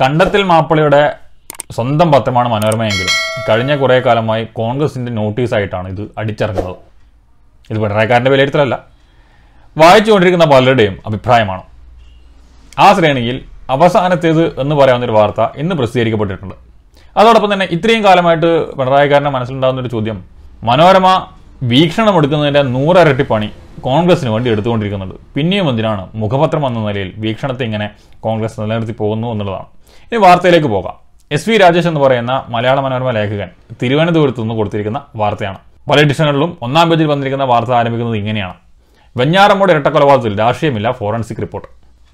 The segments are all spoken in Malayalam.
കണ്ടത്തിൽ മാപ്പിളയുടെ സ്വന്തം പത്രമാണ് മനോരമയെങ്കിലും കഴിഞ്ഞ കുറേ കാലമായി കോൺഗ്രസിൻ്റെ നോട്ടീസായിട്ടാണ് ഇത് അടിച്ചിറങ്ങുന്നത് ഇത് പിണറായിക്കാരൻ്റെ വിലയിരുത്തലല്ല വായിച്ചുകൊണ്ടിരിക്കുന്ന പലരുടെയും അഭിപ്രായമാണ് ആ ശ്രേണിയിൽ അവസാനത്തേത് എന്ന് പറയാവുന്നൊരു വാർത്ത ഇന്ന് പ്രസിദ്ധീകരിക്കപ്പെട്ടിട്ടുണ്ട് അതോടൊപ്പം തന്നെ ഇത്രയും കാലമായിട്ട് പിണറായിക്കാരൻ്റെ മനസ്സിലുണ്ടാകുന്ന ഒരു ചോദ്യം മനോരമ വീക്ഷണം എടുക്കുന്നതിൻ്റെ നൂറരട്ടി പണി കോൺഗ്രസിന് വേണ്ടി എടുത്തുകൊണ്ടിരിക്കുന്നുണ്ട് പിന്നെയും എന്തിനാണ് മുഖപത്രം എന്ന നിലയിൽ വീക്ഷണത്തെ ഇങ്ങനെ കോൺഗ്രസ് നിലനിർത്തി പോകുന്നു എന്നുള്ളതാണ് ഇനി വാർത്തയിലേക്ക് പോകാം എസ് വി രാജേഷ് എന്ന് പറയുന്ന മലയാള മനോരമ ലേഖകൻ തിരുവനന്തപുരത്ത് നിന്ന് കൊടുത്തിരിക്കുന്ന വാർത്തയാണ് പല എഡിഷനുകളിലും ഒന്നാം പേജിൽ വന്നിരിക്കുന്ന വാർത്ത ആരംഭിക്കുന്നത് ഇങ്ങനെയാണ് വെഞ്ഞാറമ്മൂടെ ഇരട്ടക്കൊലപാതകത്തിൽ രാഷ്ട്രീയമില്ല ഫോറൻസിക് റിപ്പോർട്ട്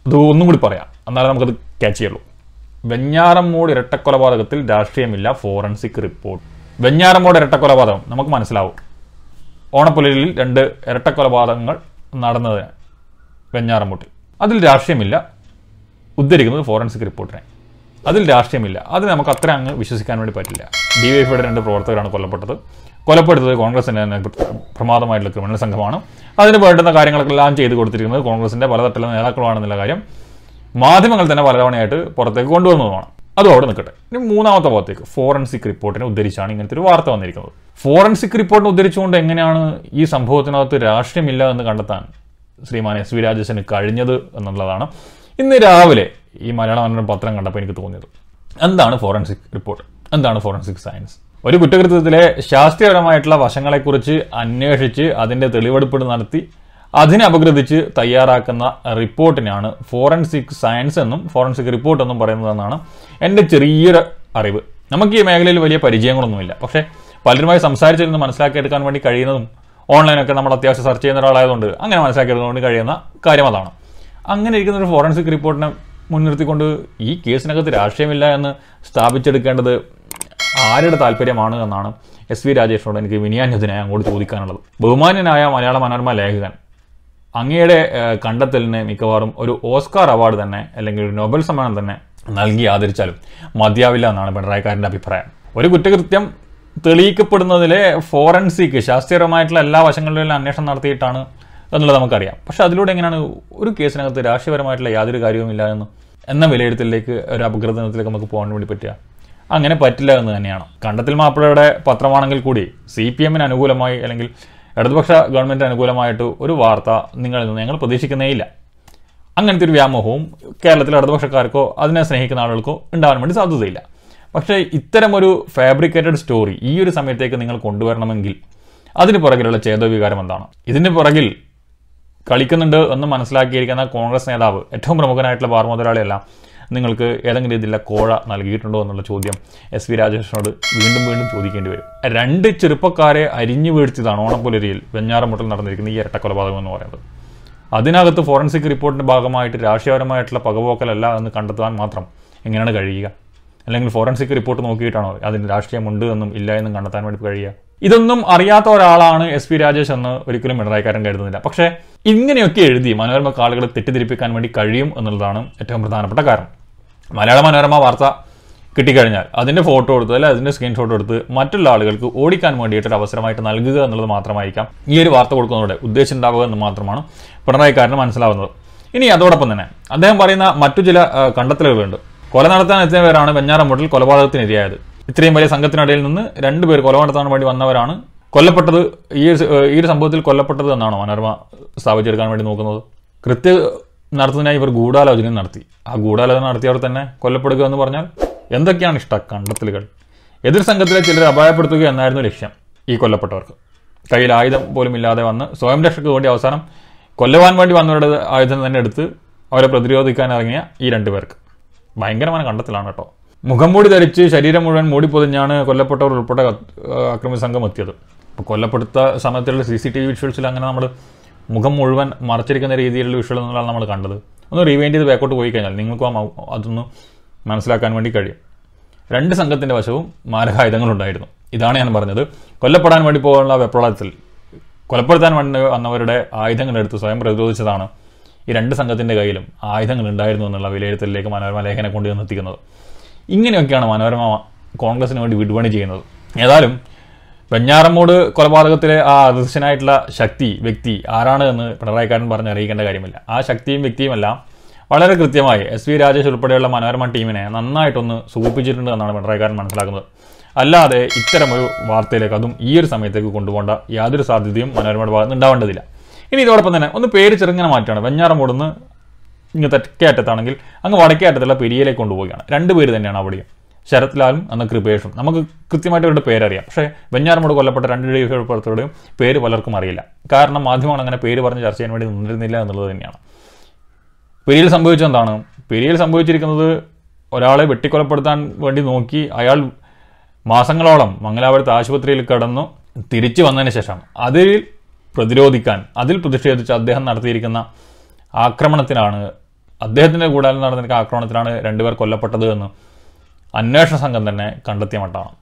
അത് ഒന്നും കൂടി പറയാം എന്നാലും നമുക്കത് ക്യാച്ച് ചെയ്യുള്ളൂ വെഞ്ഞാറമ്മൂട് ഇരട്ടക്കൊലപാതകത്തിൽ രാഷ്ട്രീയമില്ല ഫോറൻസിക് റിപ്പോർട്ട് വെഞ്ഞാറമ്മൂട് ഇരട്ടക്കൊലപാതകം നമുക്ക് മനസ്സിലാവും ഓണപ്പുലരിൽ രണ്ട് ഇരട്ടക്കൊലപാതകങ്ങൾ നടന്നത് വെഞ്ഞാറമ്മൂട്ടിൽ അതിൽ രാഷ്ട്രീയമില്ല ഉദ്ധരിക്കുന്നത് ഫോറൻസിക് റിപ്പോർട്ടിനെ അതിൽ രാഷ്ട്രീയമില്ല അത് നമുക്ക് അത്ര അങ്ങ് വിശ്വസിക്കാൻ വേണ്ടി പറ്റില്ല ഡി വൈ എഫിയുടെ രണ്ട് പ്രവർത്തകരാണ് കൊല്ലപ്പെട്ടത് കൊലപ്പെടുത്തത് കോൺഗ്രസിൻ്റെ തന്നെ പ്രമാദമായിട്ടുള്ള ക്രിമിനൽ സംഘമാണ് അതിന് വേണ്ടുന്ന കാര്യങ്ങളെല്ലാം ചെയ്തു കൊടുത്തിരിക്കുന്നത് കോൺഗ്രസിൻ്റെ പലതരത്തിലുള്ള നേതാക്കളാണെന്നുള്ള കാര്യം മാധ്യമങ്ങൾ തന്നെ പലതവണയായിട്ട് പുറത്തേക്ക് കൊണ്ടുവന്നതുമാണ് അതും അവിടെ നിൽക്കട്ടെ ഇനി മൂന്നാമത്തെ ഭാഗത്തേക്ക് ഫോറൻസിക് റിപ്പോർട്ടിനെ ഉദ്ധരിച്ചാണ് ഇങ്ങനത്തെ ഒരു വാർത്ത വന്നിരിക്കുന്നത് ഫോറൻസിക് റിപ്പോർട്ടിനെ ഉദ്ധരിച്ചുകൊണ്ട് എങ്ങനെയാണ് ഈ സംഭവത്തിനകത്ത് രാഷ്ട്രീയമില്ല എന്ന് കണ്ടെത്താൻ ശ്രീമാൻ എസ് വി രാജേശന് കഴിഞ്ഞത് എന്നുള്ളതാണ് ഇന്ന് രാവിലെ ഈ മലയാള മനോരമ പത്രം കണ്ടപ്പോൾ എനിക്ക് തോന്നിയത് എന്താണ് ഫോറൻസിക് റിപ്പോർട്ട് എന്താണ് ഫോറൻസിക് സയൻസ് ഒരു കുറ്റകൃത്യത്തിലെ ശാസ്ത്രീയപരമായിട്ടുള്ള വശങ്ങളെക്കുറിച്ച് അന്വേഷിച്ച് അതിൻ്റെ തെളിവെടുപ്പ് നടത്തി അതിനെ അപഗ്രഥിച്ച് തയ്യാറാക്കുന്ന റിപ്പോർട്ടിനാണ് ഫോറൻസിക് സയൻസ് എന്നും ഫോറൻസിക് റിപ്പോർട്ട് എന്നും പറയുന്നതെന്നാണ് എൻ്റെ ചെറിയൊരു അറിവ് നമുക്ക് ഈ മേഖലയിൽ വലിയ പരിചയങ്ങളൊന്നുമില്ല പക്ഷേ പലരുമായി സംസാരിച്ചിരുന്ന് മനസ്സിലാക്കിയെടുക്കാൻ വേണ്ടി കഴിയുന്നതും ഓൺലൈനൊക്കെ നമ്മൾ അത്യാവശ്യം സെർച്ച് ചെയ്യുന്ന ഒരാളായതുകൊണ്ട് അങ്ങനെ വേണ്ടി കഴിയുന്ന കാര്യം അതാണ് അങ്ങനെ ഇരിക്കുന്ന ഒരു ഫോറൻസിക് റിപ്പോർട്ടിനെ മുൻനിർത്തിക്കൊണ്ട് ഈ കേസിനകത്ത് രാഷ്ട്രീയമില്ല എന്ന് സ്ഥാപിച്ചെടുക്കേണ്ടത് ആരുടെ താല്പര്യമാണ് എന്നാണ് എസ് വി രാജേഷിനോട് എനിക്ക് വിനിയാന്യത്തിനായി അങ്ങോട്ട് ചോദിക്കാനുള്ളത് ബഹുമാന്യനായ മലയാള മനോരമ ലേഖകൻ അങ്ങയുടെ കണ്ടെത്തലിന് മിക്കവാറും ഒരു ഓസ്കാർ അവാർഡ് തന്നെ അല്ലെങ്കിൽ ഒരു നോബൽ സമ്മാനം തന്നെ നൽകി ആദരിച്ചാലും മതിയാവില്ല എന്നാണ് പിണറായിക്കാരൻ്റെ അഭിപ്രായം ഒരു കുറ്റകൃത്യം തെളിയിക്കപ്പെടുന്നതിലെ ഫോറൻസിക് ശാസ്ത്രീയമായിട്ടുള്ള എല്ലാ വശങ്ങളിലും അന്വേഷണം നടത്തിയിട്ടാണ് എന്നുള്ളത് നമുക്കറിയാം പക്ഷേ അതിലൂടെ എങ്ങനെയാണ് ഒരു കേസിനകത്ത് രാഷ്ട്രീയപരമായിട്ടുള്ള യാതൊരു കാര്യവുമില്ല എന്ന് എന്ന വിലയിരുത്തലിലേക്ക് ഒരു അപഗ്രഥനത്തിലേക്ക് നമുക്ക് പോകാൻ വേണ്ടി പറ്റുക അങ്ങനെ പറ്റില്ല എന്ന് തന്നെയാണ് കണ്ടത്തിൽ മാപ്പിളയുടെ പത്രമാണെങ്കിൽ കൂടി സി പി എമ്മിന് അനുകൂലമായി അല്ലെങ്കിൽ ഇടതുപക്ഷ ഗവൺമെൻറ് അനുകൂലമായിട്ട് ഒരു വാർത്ത നിങ്ങളിൽ നിന്ന് ഞങ്ങൾ പ്രതീക്ഷിക്കുന്നേയില്ല അങ്ങനത്തെ ഒരു വ്യാമോഹവും കേരളത്തിലെ ഇടതുപക്ഷക്കാർക്കോ അതിനെ സ്നേഹിക്കുന്ന ആളുകൾക്കോ ഉണ്ടാകാൻ വേണ്ടി സാധ്യതയില്ല പക്ഷേ ഇത്തരമൊരു ഫാബ്രിക്കേറ്റഡ് സ്റ്റോറി ഈ ഒരു സമയത്തേക്ക് നിങ്ങൾ കൊണ്ടുവരണമെങ്കിൽ അതിന് പുറകിലുള്ള ചേതോവികാരം എന്താണ് ഇതിന് പുറകിൽ കളിക്കുന്നുണ്ട് എന്ന് മനസ്സിലാക്കിയിരിക്കുന്ന കോൺഗ്രസ് നേതാവ് ഏറ്റവും പ്രമുഖനായിട്ടുള്ള ബാർ മുതലാളിയല്ല നിങ്ങൾക്ക് ഏതെങ്കിലും രീതിയിലുള്ള കോഴ നൽകിയിട്ടുണ്ടോ എന്നുള്ള ചോദ്യം എസ് വി രാജകൃഷ്ണനോട് വീണ്ടും വീണ്ടും ചോദിക്കേണ്ടി വരും രണ്ട് ചെറുപ്പക്കാരെ അരിഞ്ഞു വീഴ്ത്തിയതാണ് ഓണപ്പുലരിയിൽ വെഞ്ഞാറമുട്ടിൽ നടന്നിരിക്കുന്ന ഈ ഇരട്ട എന്ന് പറയുന്നത് അതിനകത്ത് ഫോറൻസിക് റിപ്പോർട്ടിൻ്റെ ഭാഗമായിട്ട് രാഷ്ട്രീയപരമായിട്ടുള്ള പകപോക്കലല്ല എന്ന് കണ്ടെത്താൻ മാത്രം എങ്ങനെയാണ് കഴിയുക അല്ലെങ്കിൽ ഫോറൻസിക് റിപ്പോർട്ട് നോക്കിയിട്ടാണോ അതിന് രാഷ്ട്രീയമുണ്ട് എന്നും ഇല്ല എന്നും കണ്ടെത്താൻ വേണ്ടി കഴിയുക ഇതൊന്നും അറിയാത്ത ഒരാളാണ് എസ് പി രാജേഷ് എന്ന് ഒരിക്കലും ഇടറായിക്കാരൻ കരുതുന്നില്ല പക്ഷേ ഇങ്ങനെയൊക്കെ എഴുതി മനോരമ കാളുകൾ തെറ്റിദ്ധരിപ്പിക്കാൻ വേണ്ടി കഴിയും എന്നുള്ളതാണ് ഏറ്റവും പ്രധാനപ്പെട്ട കാരണം മലയാള മനോരമ വാർത്ത കിട്ടിക്കഴിഞ്ഞാൽ അതിൻ്റെ ഫോട്ടോ എടുത്ത് അല്ലെങ്കിൽ അതിൻ്റെ സ്ക്രീൻഷോട്ട് എടുത്ത് മറ്റുള്ള ആളുകൾക്ക് ഓടിക്കാൻ വേണ്ടിയിട്ടൊരു അവസരമായിട്ട് നൽകുക എന്നുള്ളത് മാത്രമായിരിക്കാം ഈ ഒരു വാർത്ത കൊടുക്കുന്നതോടെ ഉദ്ദേശം ഉണ്ടാവുക എന്ന് മാത്രമാണ് പിണറായിക്കാരന് മനസ്സിലാവുന്നത് ഇനി അതോടൊപ്പം തന്നെ അദ്ദേഹം പറയുന്ന മറ്റു ചില കണ്ടെത്തലുകളുണ്ട് കൊല നടത്താൻ എത്തിയവരാണ് വെഞ്ഞാറമ്പൂട്ടിൽ കൊലപാതകത്തിനിരയായത് ഇത്രയും വലിയ സംഘത്തിനിടയിൽ നിന്ന് രണ്ടുപേർ കൊല നടത്താൻ വേണ്ടി വന്നവരാണ് കൊല്ലപ്പെട്ടത് ഈ ഈ ഒരു സംഭവത്തിൽ കൊല്ലപ്പെട്ടത് എന്നാണോ മനോരമ സ്ഥാപിച്ചെടുക്കാൻ വേണ്ടി നോക്കുന്നത് കൃത്യ നടത്തുന്നതിനായി ഇവർ ഗൂഢാലോചന നടത്തി ആ ഗൂഢാലോചന നടത്തിയവർ തന്നെ കൊല്ലപ്പെടുക എന്ന് പറഞ്ഞാൽ എന്തൊക്കെയാണ് ഇഷ്ട കണ്ടെത്തലുകൾ എതിർ സംഘത്തിലെ ചിലരെ അപായപ്പെടുത്തുക എന്നായിരുന്നു ലക്ഷ്യം ഈ കൊല്ലപ്പെട്ടവർക്ക് കയ്യിൽ ആയുധം പോലും ഇല്ലാതെ വന്ന് സ്വയം രക്ഷയ്ക്ക് വേണ്ടി അവസാനം കൊല്ലവാൻ വേണ്ടി വന്നവരുടെ ആയുധം തന്നെ എടുത്ത് അവരെ പ്രതിരോധിക്കാൻ ഇറങ്ങിയ ഈ രണ്ടുപേർക്ക് ഭയങ്കരമായ കണ്ടെത്തലാണ് കേട്ടോ മുഖം മൂടി ധരിച്ച് ശരീരം മുഴുവൻ മൂടി പൊതിഞ്ഞാണ് കൊല്ലപ്പെട്ടവർ ഉൾപ്പെട്ട അക്രമി സംഘം എത്തിയത് അപ്പോൾ കൊല്ലപ്പെടുത്ത സമയത്തുള്ള സി സി ടി വി വിഷ്വൽസിൽ അങ്ങനെ നമ്മൾ മുഖം മുഴുവൻ മറച്ചിരിക്കുന്ന രീതിയിലുള്ള വിഷ്വൽ എന്നുള്ളതാണ് നമ്മൾ കണ്ടത് ഒന്ന് റിവൈൻഡ് ചെയ്ത് ബാക്കോട്ട് പോയി കഴിഞ്ഞാൽ നിങ്ങൾക്കും അതൊന്ന് മനസ്സിലാക്കാൻ വേണ്ടി കഴിയും രണ്ട് സംഘത്തിൻ്റെ വശവും മാരകായുധങ്ങളുണ്ടായിരുന്നു ഇതാണ് ഞാൻ പറഞ്ഞത് കൊല്ലപ്പെടാൻ വേണ്ടി പോകാനുള്ള വെപ്രളയത്തിൽ കൊലപ്പെടുത്താൻ വേണ്ടി വന്നവരുടെ ആയുധങ്ങളെടുത്ത് സ്വയം പ്രതിരോധിച്ചതാണ് ഈ രണ്ട് സംഘത്തിൻ്റെ കയ്യിലും ആയുധങ്ങൾ ഉണ്ടായിരുന്നു എന്നുള്ള വിലയിരുത്തലിലേക്ക് മനോരമ ലേഖനെ കൊണ്ടുവന്നെത്തിക്കുന്നത് ഇങ്ങനെയൊക്കെയാണ് മനോരമ കോൺഗ്രസിന് വേണ്ടി വിടുപണി ചെയ്യുന്നത് ഏതായാലും വെഞ്ഞാറമ്മൂട് കൊലപാതകത്തിലെ ആ അദൃശ്യനായിട്ടുള്ള ശക്തി വ്യക്തി ആരാണ് എന്ന് പിണറായിക്കാരൻ പറഞ്ഞ് അറിയിക്കേണ്ട കാര്യമില്ല ആ ശക്തിയും വ്യക്തിയുമെല്ലാം വളരെ കൃത്യമായി എസ് വി രാജേഷ് ഉൾപ്പെടെയുള്ള മനോരമ ടീമിനെ നന്നായിട്ടൊന്ന് സൂചിപ്പിച്ചിട്ടുണ്ട് എന്നാണ് പിണറായിക്കാരൻ മനസ്സിലാക്കുന്നത് അല്ലാതെ ഇത്തരമൊരു വാർത്തയിലേക്ക് അതും ഈ ഒരു സമയത്തേക്ക് കൊണ്ടുപോകേണ്ട യാതൊരു സാധ്യതയും മനോരമയുടെ ഭാഗത്ത് ഉണ്ടാവേണ്ടതില്ല ഇനി ഇതോടൊപ്പം തന്നെ ഒന്ന് പേര് ചെറുങ്ങനെ മാറ്റുകയാണ് വെഞ്ഞാറമൂടുന്ന് ഇങ്ങ് തെക്കേ അറ്റത്താണെങ്കിൽ അങ്ങ് വടക്കേ അറ്റത്തുള്ള പെരിയയിലേക്ക് കൊണ്ടുപോവുകയാണ് രണ്ടുപേര് തന്നെയാണ് അവിടെയും ശരത് ലാലും കൃപേഷും നമുക്ക് കൃത്യമായിട്ട് അവരുടെ പേരറിയാം പക്ഷേ വെഞ്ഞാറമോട് കൊല്ലപ്പെട്ട രണ്ട് ഡിവിഷപ്പെടുത്തവരുടെയും പേര് പലർക്കും അറിയില്ല കാരണം മാധ്യമങ്ങൾ അങ്ങനെ പേര് പറഞ്ഞ് ചർച്ച ചെയ്യാൻ വേണ്ടി നിന്നിരുന്നില്ല എന്നുള്ളത് തന്നെയാണ് പെരിയയിൽ സംഭവിച്ചത് എന്താണ് പെരിയയിൽ സംഭവിച്ചിരിക്കുന്നത് ഒരാളെ വെട്ടിക്കൊലപ്പെടുത്താൻ വേണ്ടി നോക്കി അയാൾ മാസങ്ങളോളം മംഗലാപുരത്ത് ആശുപത്രിയിൽ കടന്നു തിരിച്ചു വന്നതിന് ശേഷം അതിൽ പ്രതിരോധിക്കാൻ അതിൽ പ്രതിഷേധിച്ച് അദ്ദേഹം നടത്തിയിരിക്കുന്ന ആക്രമണത്തിനാണ് അദ്ദേഹത്തിൻ്റെ കൂടാതെ നടന്ന ആക്രമണത്തിലാണ് രണ്ടുപേർ കൊല്ലപ്പെട്ടത് എന്ന് അന്വേഷണ സംഘം തന്നെ കണ്ടെത്തിയ മട്ടാണ്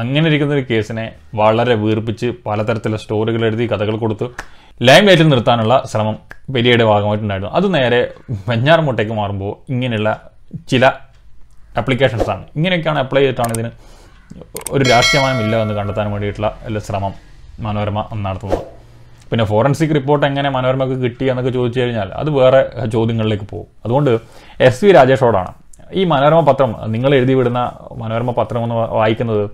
അങ്ങനെ ഇരിക്കുന്ന ഒരു കേസിനെ വളരെ വീർപ്പിച്ച് പലതരത്തിലുള്ള സ്റ്റോറികൾ എഴുതി കഥകൾ കൊടുത്ത് ലൈം ലൈറ്റിൽ നിർത്താനുള്ള ശ്രമം പെരിയയുടെ ഭാഗമായിട്ടുണ്ടായിരുന്നു അത് നേരെ വെഞ്ഞാറമൂട്ടേക്ക് മാറുമ്പോൾ ഇങ്ങനെയുള്ള ചില ആപ്ലിക്കേഷൻസാണ് ഇങ്ങനെയൊക്കെയാണ് അപ്ലൈ ചെയ്തിട്ടാണ് ഇതിന് ഒരു രാഷ്ട്രീയമായും ഇല്ല എന്ന് കണ്ടെത്താൻ വേണ്ടിയിട്ടുള്ള ശ്രമം മനോരമ നടത്തുന്നത് പിന്നെ ഫോറൻസിക് റിപ്പോർട്ട് എങ്ങനെ മനോരമയ്ക്ക് കിട്ടി എന്നൊക്കെ ചോദിച്ചു കഴിഞ്ഞാൽ അത് വേറെ ചോദ്യങ്ങളിലേക്ക് പോകും അതുകൊണ്ട് എസ് വി രാജേഷോടാണ് ഈ മനോരമ പത്രം നിങ്ങൾ എഴുതി വിടുന്ന മനോരമ പത്രം എന്ന് വായിക്കുന്നത്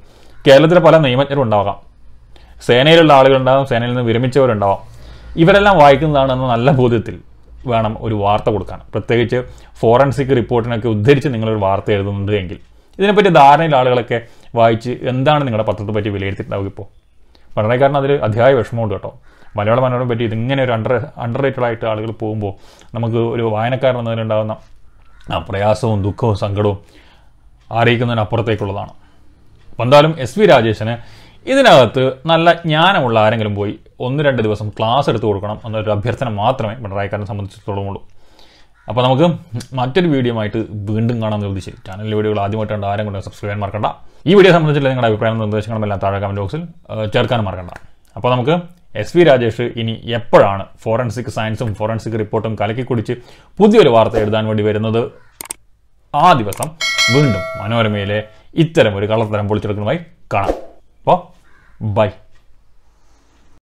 കേരളത്തിലെ പല നിയമജ്ഞരും ഉണ്ടാകാം സേനയിലുള്ള ആളുകളുണ്ടാകും സേനയിൽ നിന്ന് വിരമിച്ചവരുണ്ടാവാം ഇവരെല്ലാം വായിക്കുന്നതാണ് നല്ല ബോധ്യത്തിൽ വേണം ഒരു വാർത്ത കൊടുക്കാൻ പ്രത്യേകിച്ച് ഫോറൻസിക് റിപ്പോർട്ടിനൊക്കെ ഉദ്ധരിച്ച് നിങ്ങളൊരു വാർത്ത എഴുതുന്നുണ്ട് എങ്കിൽ ഇതിനെപ്പറ്റി ധാരണയിലുള്ള ആളുകളൊക്കെ വായിച്ച് എന്താണ് നിങ്ങളുടെ പത്രത്തെ പറ്റി വിലയിരുത്തിയിട്ടുണ്ടാവുക ഇപ്പോൾ വളരെ കാരണം അതിൽ അധ്യായ വിഷമമുണ്ട് കേട്ടോ മലയാള മനോരമ പറ്റി ഇതിങ്ങനെ ഒരു അണ്ടർ അണ്ടർ റേറ്റഡ് ആയിട്ട് ആളുകൾ പോകുമ്പോൾ നമുക്ക് ഒരു വായനക്കാരൻ എന്നതിലുണ്ടാകുന്ന ആ പ്രയാസവും ദുഃഖവും സങ്കടവും അറിയിക്കുന്നതിനപ്പുറത്തേക്കുള്ളതാണ് അപ്പം എന്തായാലും എസ് വി രാജേഷിന് ഇതിനകത്ത് നല്ല ജ്ഞാനമുള്ള ആരെങ്കിലും പോയി ഒന്ന് രണ്ട് ദിവസം ക്ലാസ് എടുത്തു കൊടുക്കണം എന്നൊരു അഭ്യർത്ഥന മാത്രമേ പിണറായിക്കാരനെ സംബന്ധിച്ചിടത്തോളം അപ്പോൾ നമുക്ക് മറ്റൊരു വീഡിയോ ആയിട്ട് വീണ്ടും കാണാൻ നിർദ്ദേശിച്ചു ചാനൽ വീഡിയോകൾ ആദ്യമായിട്ടുണ്ട് ആരും കൊണ്ട് സബ്സ്ക്രൈബ് ചെയ്യാൻ മറക്കണ്ട ഈ വീഡിയോ സംബന്ധിച്ചിട്ടുള്ള നിങ്ങളുടെ അഭിപ്രായം നിർദ്ദേശങ്ങളും എല്ലാം താഴെ കമൻറ്റ് ബോക്സിൽ ചേർക്കാൻ മറക്കണ്ട അപ്പോൾ നമുക്ക് എസ് വി രാജേഷ് ഇനി എപ്പോഴാണ് ഫോറൻസിക് സയൻസും ഫോറൻസിക് റിപ്പോർട്ടും കലക്കിക്കുടിച്ച് പുതിയൊരു വാർത്ത എഴുതാൻ വേണ്ടി വരുന്നത് ആ ദിവസം വീണ്ടും മനോരമയിലെ ഇത്തരം ഒരു കള്ളത്തരം പൊളിച്ചെടുക്കുന്നതായി കാണാം അപ്പോൾ ബൈ